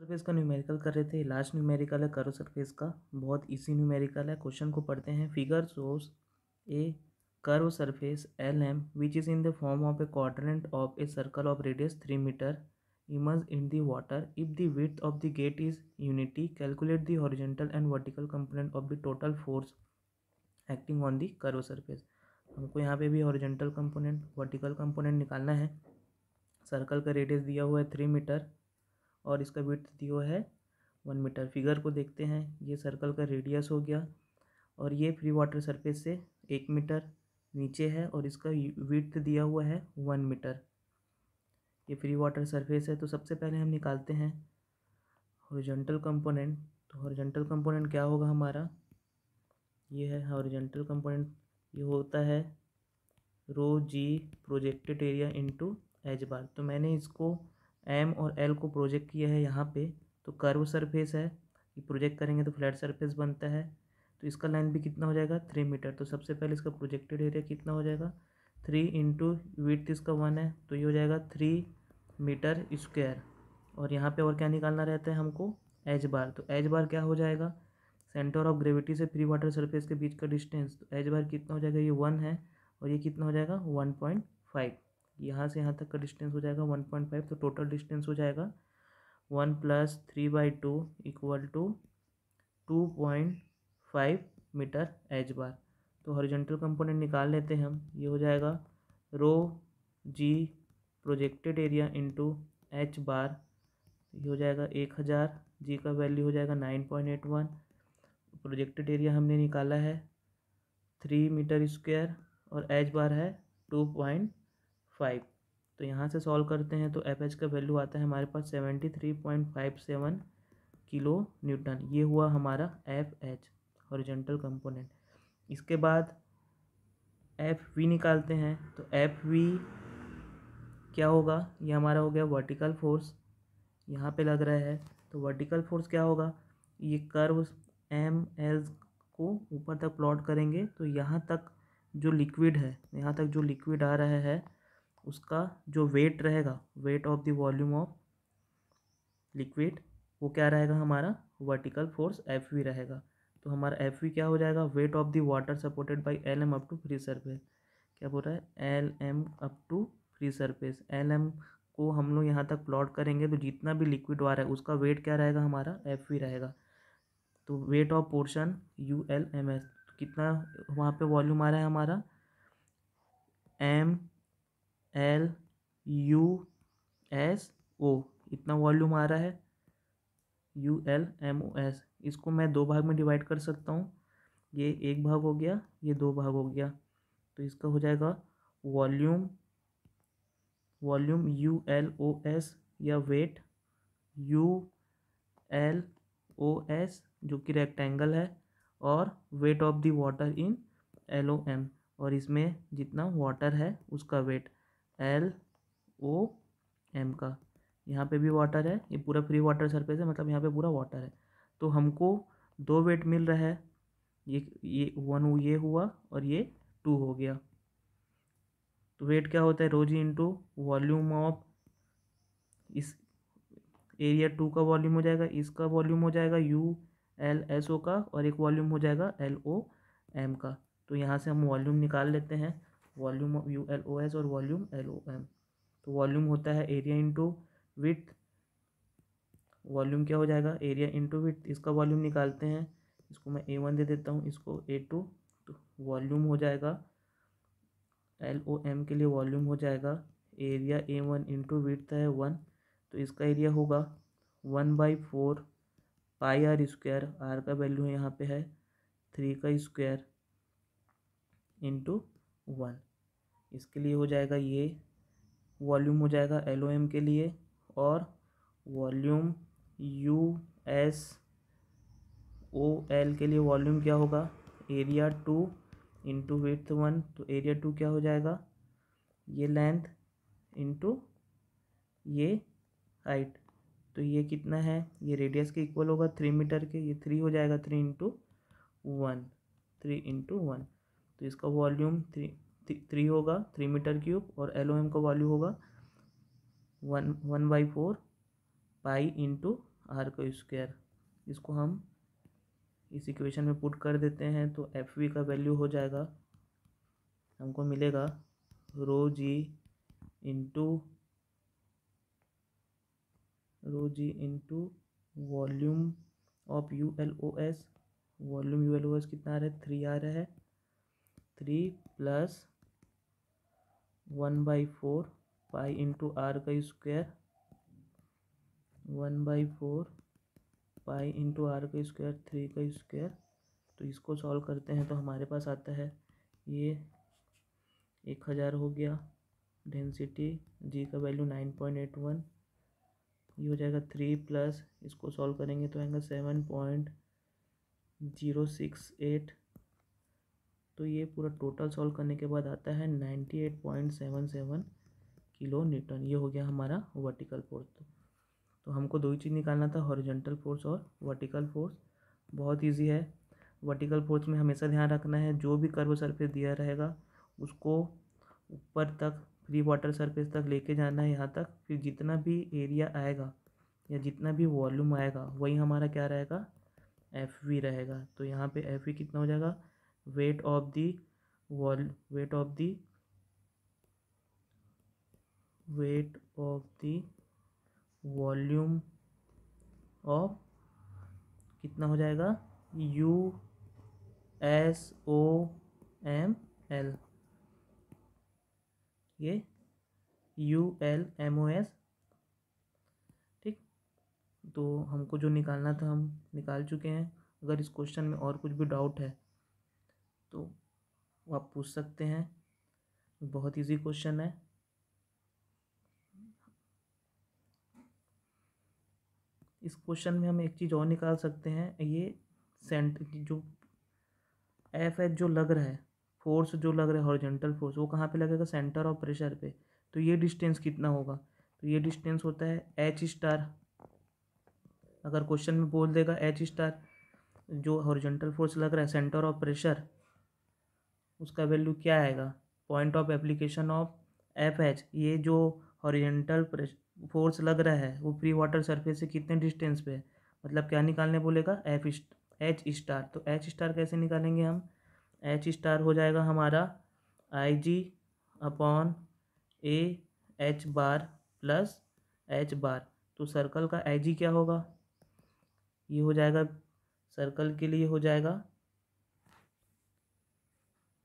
surface का numerical कर रहे थे लास्ट न्यूमेरिकल है करो सरफेस का बहुत ईजी न्यूमेरिकल है क्वेश्चन को पढ़ते हैं फिगर सोर्स a curve surface L M which is in the form of a quadrant of a circle of radius three metre immerse in the water if the width of the gate is unity calculate the horizontal and vertical component of the total force acting on the curve surface हमको यहाँ पे भी horizontal component vertical component निकालना है circle का radius दिया हुआ है थ्री मीटर और इसका विथ दियो है वन मीटर फिगर को देखते हैं ये सर्कल का रेडियस हो गया और ये फ्री वाटर सरफेस से एक मीटर नीचे है और इसका विथ दिया हुआ है वन मीटर ये फ्री वाटर सरफेस है तो सबसे पहले हम निकालते हैं हॉरिजेंटल कंपोनेंट तो हॉरिजेंटल कंपोनेंट क्या होगा हमारा ये है हॉरिजेंटल कंपोनेंट ये होता है rho G projected area into H bar तो मैंने इसको एम और एल को प्रोजेक्ट किया है यहाँ पे तो कर्व सरफेस है ये प्रोजेक्ट करेंगे तो फ्लैट सरफेस बनता है तो इसका लाइन भी कितना हो जाएगा थ्री मीटर तो सबसे पहले इसका प्रोजेक्टेड एरिया कितना हो जाएगा थ्री इंटू विथ इसका वन है तो ये हो जाएगा थ्री मीटर स्क्वायर और यहाँ पे और क्या निकालना रहता है हमको एच बार तो एच बार क्या हो जाएगा सेंटर ऑफ ग्रेविटी से फ्री वाटर सरफेस के बीच का डिस्टेंस तो एच बार कितना हो जाएगा ये वन है और ये कितना हो जाएगा वन पॉइंट फाइव यहाँ से यहाँ तक का डिस्टेंस हो जाएगा वन पॉइंट फाइव तो टोटल डिस्टेंस हो जाएगा one plus three by two equal to two point five metre H bar तो हॉरिजेंटल कंपोनेंट निकाल लेते हैं हम ये हो जाएगा rho G projected area into H bar ये हो जाएगा एक हज़ार जी का वैल्यू हो जाएगा nine point eight one projected area हमने निकाला है थ्री मीटर स्क्वायर और एच बार है टू पॉइंट फाइव तो यहाँ से सॉल्व करते हैं तो एफ एच का वैल्यू आता है हमारे पास seventy three point five seven kilo newton ये हुआ हमारा एफ एच हॉरिजेंटल कंपोनेंट इसके बाद एफ वी निकालते हैं तो एफ वी क्या होगा ये हमारा हो गया वर्टिकल फोर्स यहाँ पे लग रहा है तो वर्टिकल फोर्स क्या होगा ये कर्व एम एल को ऊपर तक प्लॉट करेंगे तो यहाँ तक जो लिक्विड है यहाँ तक जो लिक्विड आ रहा है उसका जो वेट रहेगा weight of the volume of liquid वो क्या रहेगा हमारा वर्टिकल फोर्स एफ वी रहेगा तो हमारा एफ वी क्या हो जाएगा weight of the water supported by L M up to free surface क्या बोल रहा है L M up to free surface L M को हम लोग यहाँ तक प्लॉट करेंगे तो जितना भी लिक्विड रहा है उसका वेट क्या रहेगा हमारा एफ वी रहेगा तो weight of portion U L M S कितना वहाँ पे वॉल्यूम आ रहा है हमारा M L U S O इतना वॉल्यूम आ रहा है U L M O S इसको मैं दो भाग में डिवाइड कर सकता हूँ ये एक भाग हो गया ये दो भाग हो गया तो इसका हो जाएगा volume volume U L O S या weight U L O S जो कि रेक्टेंगल है और weight of the water in L O M और इसमें जितना वाटर है उसका वेट एल ओ एम का यहाँ पे भी वाटर है ये पूरा फ्री वाटर सरफेस है मतलब यहाँ पे पूरा वाटर है तो हमको दो वेट मिल रहा है ये ये वन ये हुआ और ये टू हो गया तो वेट क्या होता है रोजी इंटू वॉल्यूम ऑफ इस एरिया टू का वॉल्यूम हो जाएगा इसका वॉल्यूम हो जाएगा यू एल एस ओ का और एक वॉल्यूम हो जाएगा एल ओ एम का तो यहाँ से हम वॉल्यूम निकाल लेते हैं volume U L O S और वॉल्यूम एल ओ एम तो वॉल्यूम होता है एरिया इंटू विथ वॉल्यूम क्या हो जाएगा एरिया इंटू विथ इसका वॉल्यूम निकालते हैं इसको मैं ए वन दे देता हूँ इसको ए टू तो वॉल्यूम हो जाएगा एल ओ एम के लिए वॉल्यूम हो जाएगा area A one into width है वन तो इसका एरिया होगा one by four pi R square R का वैल्यू यहाँ पे है थ्री का स्क्वायर इंटू वन इसके लिए हो जाएगा ये वॉल्यूम हो जाएगा एल ओ एम के लिए और volume U S O L के लिए वॉल्यूम क्या होगा area two into width one तो एरिया टू क्या हो जाएगा ये लेंथ इंटू ये हाइट तो ये कितना है ये रेडियस के इक्वल होगा थ्री मीटर के ये थ्री हो जाएगा three into one three into one तो इसका वॉल्यूम थ्री थ्री होगा थ्री मीटर क्यूब और एल का वैल्यू होगा one one by four pi into R का स्क्वायर इसको हम इस इक्वेशन में पुट कर देते हैं तो एफ वी का वैल्यू हो जाएगा हमको मिलेगा rho G into rho G into volume of U L O S volume U L O S कितना आ रहा है थ्री आ रहा है three plus one by four pi into R का square one by four pi into R का square three का स्क्वायर तो इसको सॉल्व करते हैं तो हमारे पास आता है ये एक हज़ार हो गया डेंसिटी जी का value nine point eight one ये हो जाएगा थ्री प्लस इसको सॉल्व करेंगे तो आएगा seven point zero six eight तो ये पूरा टोटल सॉल्व करने के बाद आता है ninety eight point seven seven kilo newton ये हो गया हमारा वर्टिकल फोर्स तो हमको दो ही चीज़ निकालना था हॉरिजेंटल फोर्स और वर्टिकल फोर्स बहुत इजी है वर्टिकल फोर्स में हमेशा ध्यान रखना है जो भी कर्व सरफेस दिया रहेगा उसको ऊपर तक फ्री वाटर सरफेस तक लेके जाना है यहाँ तक फिर जितना भी एरिया आएगा या जितना भी वॉल्यूम आएगा वही हमारा क्या रहेगा एफ वी रहेगा तो यहाँ पे एफ वी कितना हो जाएगा weight of the wall weight of the weight of the volume of कितना हो जाएगा U S O M L ये U L M O S ठीक तो हमको जो निकालना था हम निकाल चुके हैं अगर इस क्वेश्चन में और कुछ भी डाउट है तो वो आप पूछ सकते हैं बहुत इजी क्वेश्चन है इस क्वेश्चन में हम एक चीज़ और निकाल सकते हैं ये सेंट जो एफ एच जो लग रहा है फोर्स जो लग रहा है हॉरिजेंटल फोर्स वो कहाँ पे लगेगा सेंटर ऑफ प्रेशर पे तो ये डिस्टेंस कितना होगा तो ये डिस्टेंस होता है एच स्टार अगर क्वेश्चन में बोल देगा एच स्टार जो हॉरिजेंटल फोर्स लग रहा है सेंटर ऑफ प्रेशर उसका वैल्यू क्या आएगा point of application of F H ये जो हॉरिजेंटल फोर्स लग रहा है वो फ्री वाटर सरफेस से कितने डिस्टेंस पे है मतलब क्या निकालने बोलेगा एफ एच स्टार तो एच स्टार कैसे निकालेंगे हम एच स्टार हो जाएगा हमारा I G upon A H bar plus H bar तो सर्कल का आई जी क्या होगा ये हो जाएगा सर्कल के लिए हो जाएगा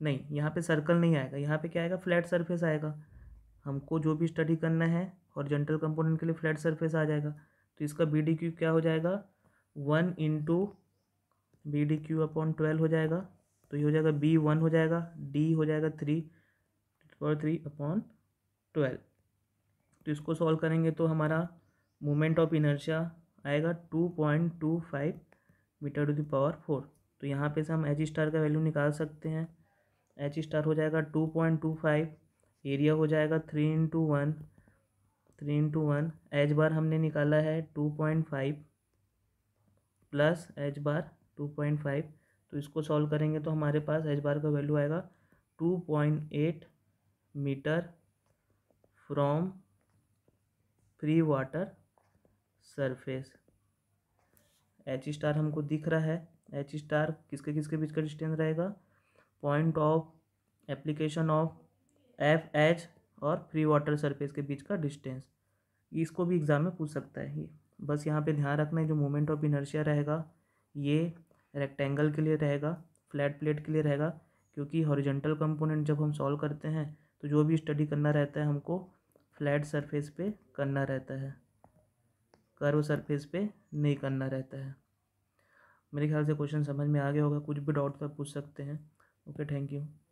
नहीं यहाँ पे सर्कल नहीं आएगा यहाँ पे क्या आएगा फ्लैट सरफेस आएगा हमको जो भी स्टडी करना है और जेंटल कंपोनेंट के लिए फ्लैट सरफेस आ जाएगा तो इसका बी डी क्यू क्या हो जाएगा one into B D cube upon twelve हो जाएगा तो ये हो जाएगा बी वन हो जाएगा डी हो जाएगा थ्री और थ्री अपॉन ट्वेल्व तो इसको सॉल्व करेंगे तो हमारा मोमेंट ऑफ इनर्शिया आएगा two point two five metre to the power four तो यहाँ पे से हम एच स्टार का वैल्यू निकाल सकते हैं एच स्टार हो जाएगा two point two five area हो जाएगा three into one three into one H bar हमने निकाला है two point five plus H bar two point five तो इसको सॉल्व करेंगे तो हमारे पास एच बार का वैल्यू आएगा two point eight metre from free water surface H star हमको दिख रहा है एच स्टार किसके किसके बीच का डिस्टेंस रहेगा point of application of F H और फ्री वाटर सरफेस के बीच का डिस्टेंस इसको भी एग्ज़ाम में पूछ सकता है बस यहाँ पे ध्यान रखना है जो मोमेंट ऑफ इनर्शिया रहेगा ये रेक्टेंगल के लिए रहेगा फ्लैट प्लेट के लिए रहेगा क्योंकि हॉरिजेंटल कंपोनेंट जब हम सॉल्व करते हैं तो जो भी स्टडी करना रहता है हमको फ्लैट सरफेस पे करना रहता है कर्व सरफेस पे नहीं करना रहता है मेरे ख्याल से क्वेश्चन समझ में आ गया होगा कुछ भी डाउट तो पर पूछ सकते हैं ओके थैंक यू